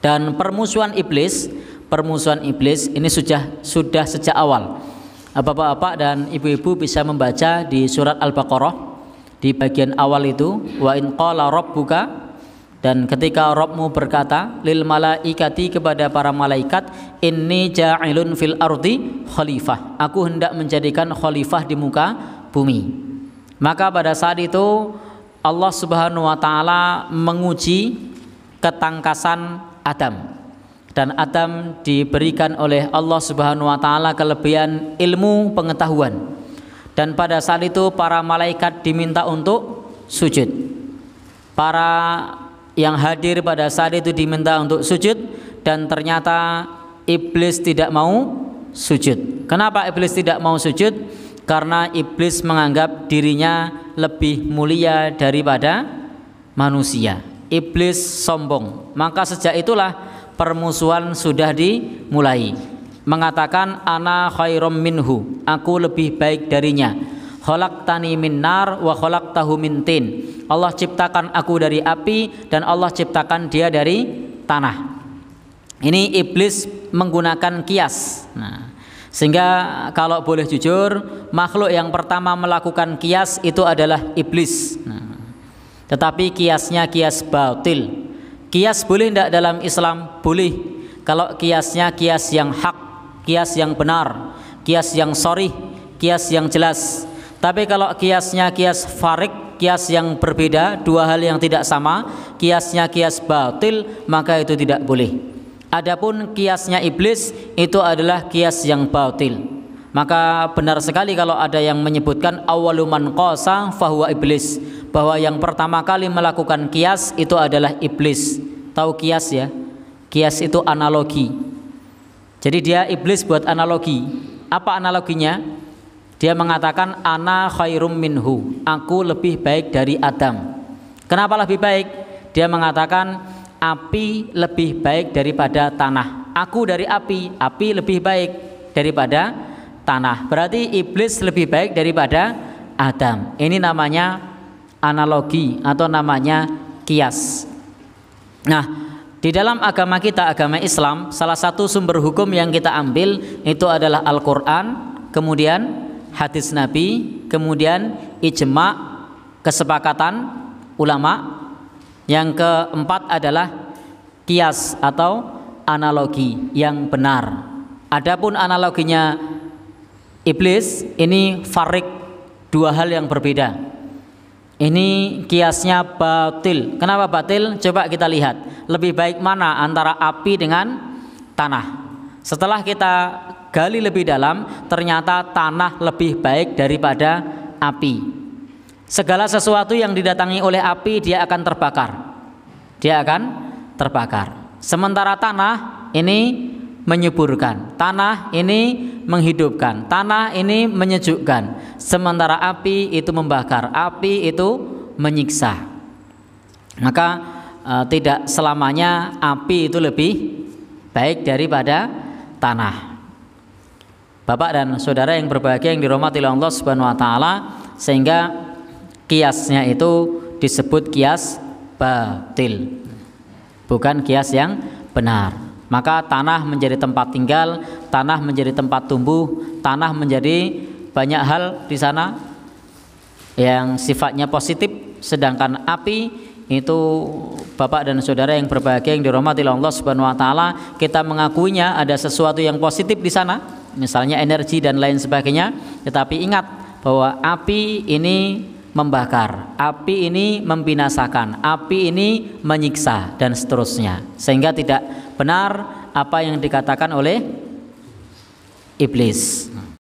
Dan permusuhan iblis, permusuhan iblis ini sudah sudah sejak awal. Nah, bapak-bapak dan ibu-ibu bisa membaca di surat Al-Baqarah di bagian awal itu wa in qala rabbuka dan ketika Robmu berkata lil malaikati kepada para malaikat inni ja'ilun fil ardi khalifah aku hendak menjadikan khalifah di muka bumi maka pada saat itu Allah Subhanahu wa taala menguji ketangkasan Adam dan Adam diberikan oleh Allah Subhanahu wa taala kelebihan ilmu pengetahuan. Dan pada saat itu para malaikat diminta untuk sujud. Para yang hadir pada saat itu diminta untuk sujud dan ternyata iblis tidak mau sujud. Kenapa iblis tidak mau sujud? Karena iblis menganggap dirinya lebih mulia daripada manusia iblis sombong. Maka sejak itulah permusuhan sudah dimulai. Mengatakan ana khairum minhu, aku lebih baik darinya. Kholak tani min nar wa kholak tahu mintin. Allah ciptakan aku dari api dan Allah ciptakan dia dari tanah. Ini iblis menggunakan kias. Nah, sehingga kalau boleh jujur, makhluk yang pertama melakukan kias itu adalah iblis. Nah, tetapi kiasnya kias batil. Kias boleh tidak dalam Islam? Boleh. Kalau kiasnya kias yang hak, kias yang benar, kias yang sorry, kias yang jelas. Tapi kalau kiasnya kias farik, kias yang berbeda, dua hal yang tidak sama, kiasnya kias batil, maka itu tidak boleh. Adapun kiasnya iblis itu adalah kias yang batil. Maka benar sekali kalau ada yang menyebutkan awaluman qasa fahuwa iblis bahwa yang pertama kali melakukan kias itu adalah iblis. Tahu kias ya? Kias itu analogi. Jadi dia iblis buat analogi. Apa analoginya? Dia mengatakan ana khairum minhu. Aku lebih baik dari Adam. Kenapa lebih baik? Dia mengatakan api lebih baik daripada tanah. Aku dari api, api lebih baik daripada tanah. Berarti iblis lebih baik daripada Adam. Ini namanya analogi atau namanya kias. Nah, di dalam agama kita, agama Islam, salah satu sumber hukum yang kita ambil itu adalah Al-Quran, kemudian hadis Nabi, kemudian ijma, kesepakatan ulama. Yang keempat adalah kias atau analogi yang benar. Adapun analoginya iblis, ini farik dua hal yang berbeda. Ini kiasnya batil. Kenapa batil? Coba kita lihat. Lebih baik mana antara api dengan tanah? Setelah kita gali lebih dalam, ternyata tanah lebih baik daripada api. Segala sesuatu yang didatangi oleh api dia akan terbakar. Dia akan terbakar. Sementara tanah ini menyuburkan. Tanah ini menghidupkan, tanah ini menyejukkan, sementara api itu membakar, api itu menyiksa. Maka e, tidak selamanya api itu lebih baik daripada tanah. Bapak dan saudara yang berbahagia yang dirahmati Allah Subhanahu wa taala, sehingga kiasnya itu disebut kias batil. Bukan kias yang benar. Maka tanah menjadi tempat tinggal, tanah menjadi tempat tumbuh, tanah menjadi banyak hal di sana yang sifatnya positif, sedangkan api itu Bapak dan saudara yang berbahagia yang dirahmati Allah Subhanahu wa taala, kita mengakuinya ada sesuatu yang positif di sana, misalnya energi dan lain sebagainya, tetapi ingat bahwa api ini membakar, api ini membinasakan, api ini menyiksa dan seterusnya. Sehingga tidak benar apa yang dikatakan oleh Iblis